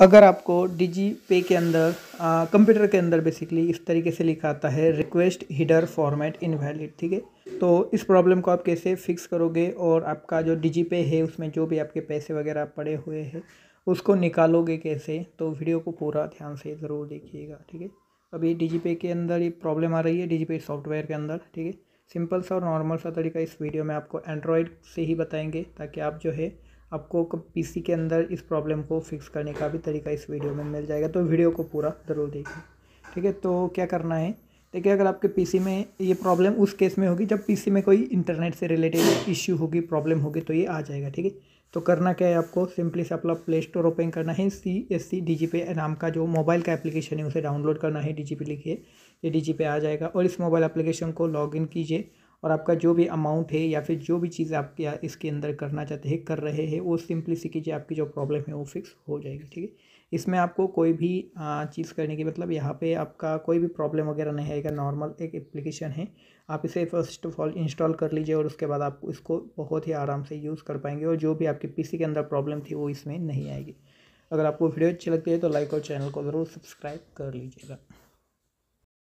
अगर आपको डिजी पे के अंदर कंप्यूटर के अंदर बेसिकली इस तरीके से लिखा आता है रिक्वेस्ट हिडर फॉर्मेट इनवैलिड ठीक है तो इस प्रॉब्लम को आप कैसे फिक्स करोगे और आपका जो डिजी पे है उसमें जो भी आपके पैसे वगैरह पड़े हुए हैं उसको निकालोगे कैसे तो वीडियो को पूरा ध्यान से ज़रूर देखिएगा ठीक है अभी डिजी पे के अंदर ये प्रॉब्लम आ रही है डिजी पे सॉफ्टवेयर के अंदर ठीक है सिंपल सा और नॉर्मल सा तरीका इस वीडियो में आपको एंड्रॉयड से ही बताएंगे ताकि आप जो है आपको पीसी के अंदर इस प्रॉब्लम को फिक्स करने का भी तरीका इस वीडियो में मिल जाएगा तो वीडियो को पूरा ज़रूर देखें ठीक है तो क्या करना है देखिए अगर आपके पीसी में ये प्रॉब्लम उस केस में होगी जब पीसी में कोई इंटरनेट से रिलेटेड इश्यू होगी प्रॉब्लम होगी तो ये आ जाएगा ठीक है तो करना क्या है आपको सिंपली से अपना प्ले स्टोर ओपन करना है C S C D G पे नाम का जो मोबाइल का एप्लीकेशन है उसे डाउनलोड करना है डी जी पे लिखिए ये डी जी पे आ जाएगा और इस मोबाइल एप्लीकेशन को इन कीजिए और आपका जो भी अमाउंट है या फिर जो भी चीज़ आप या इसके अंदर करना चाहते हैं कर रहे हैं वो सिंपली सी कीजिए आपकी जो प्रॉब्लम है वो फिक्स हो जाएगी ठीक है इसमें आपको कोई भी चीज़ करने की मतलब यहाँ पे आपका कोई भी प्रॉब्लम वगैरह नहीं आएगा नॉर्मल एक एप्लीकेशन है आप इसे फर्स्ट ऑफ ऑल इंस्टॉल कर लीजिए और उसके बाद आप इसको बहुत ही आराम से यूज़ कर पाएंगे और जो भी आपके पीसी के अंदर प्रॉब्लम थी वो इसमें नहीं आएगी अगर आपको वीडियो अच्छी लगती है तो लाइक और चैनल को ज़रूर सब्सक्राइब कर लीजिएगा